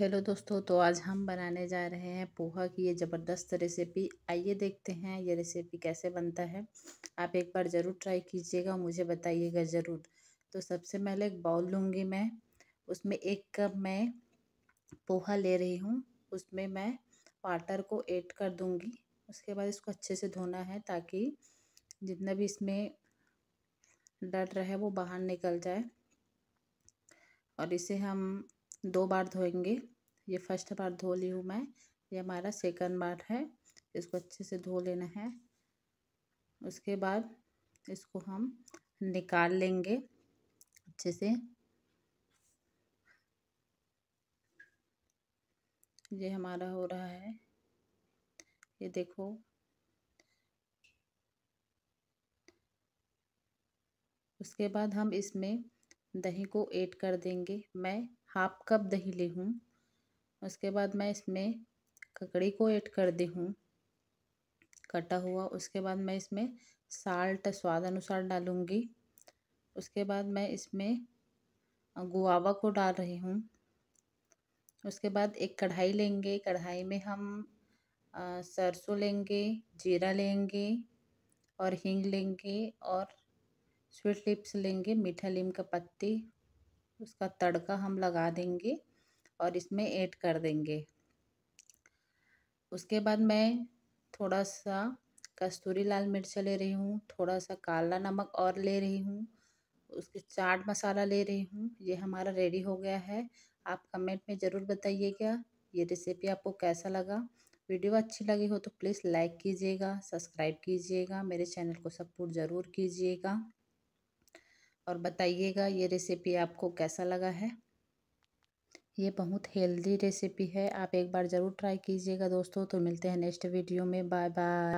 hello दोस्तों तो आज हम बनाने जा रहे हैं पोहा की ये ज़बरदस्त रेसिपी आइए देखते हैं ये रेसिपी कैसे बनता है आप एक बार ज़रूर ट्राई कीजिएगा मुझे बताइएगा ज़रूर तो सबसे पहले एक बाउल लूँगी मैं उसमें एक कप मैं पोहा ले रही हूँ उसमें मैं वाटर को ऐड कर दूँगी उसके बाद इसको अच्छे से धोना है ताकि जितना भी इसमें डर रहे वो बाहर निकल जाए और इसे हम दो बार धोएंगे ये फर्स्ट बार धो ली हूँ मैं ये हमारा सेकंड बार है इसको अच्छे से धो लेना है उसके बाद इसको हम निकाल लेंगे अच्छे से ये हमारा हो रहा है ये देखो उसके बाद हम इसमें दही को ऐड कर देंगे मैं हाफ कप दही ली हूँ उसके बाद मैं इसमें ककड़ी को ऐड कर दी हूँ कटा हुआ उसके बाद मैं इसमें साल्ट स्वाद अनुसार डालूँगी उसके बाद मैं इसमें गुआवा को डाल रही हूँ उसके बाद एक कढ़ाई लेंगे कढ़ाई में हम सरसों लेंगे जीरा लेंगे और हींग लेंगे और स्वीट लिप्स लेंगे मीठा नीम का पत्ती उसका तड़का हम लगा देंगे और इसमें ऐड कर देंगे उसके बाद मैं थोड़ा सा कस्तूरी लाल मिर्च ले रही हूँ थोड़ा सा काला नमक और ले रही हूँ उसके चाट मसाला ले रही हूँ ये हमारा रेडी हो गया है आप कमेंट में ज़रूर बताइएगा ये रेसिपी आपको कैसा लगा वीडियो अच्छी लगी हो तो प्लीज़ लाइक कीजिएगा सब्सक्राइब कीजिएगा मेरे चैनल को सपोर्ट ज़रूर कीजिएगा और बताइएगा ये रेसिपी आपको कैसा लगा है ये बहुत हेल्दी रेसिपी है आप एक बार ज़रूर ट्राई कीजिएगा दोस्तों तो मिलते हैं नेक्स्ट वीडियो में बाय बाय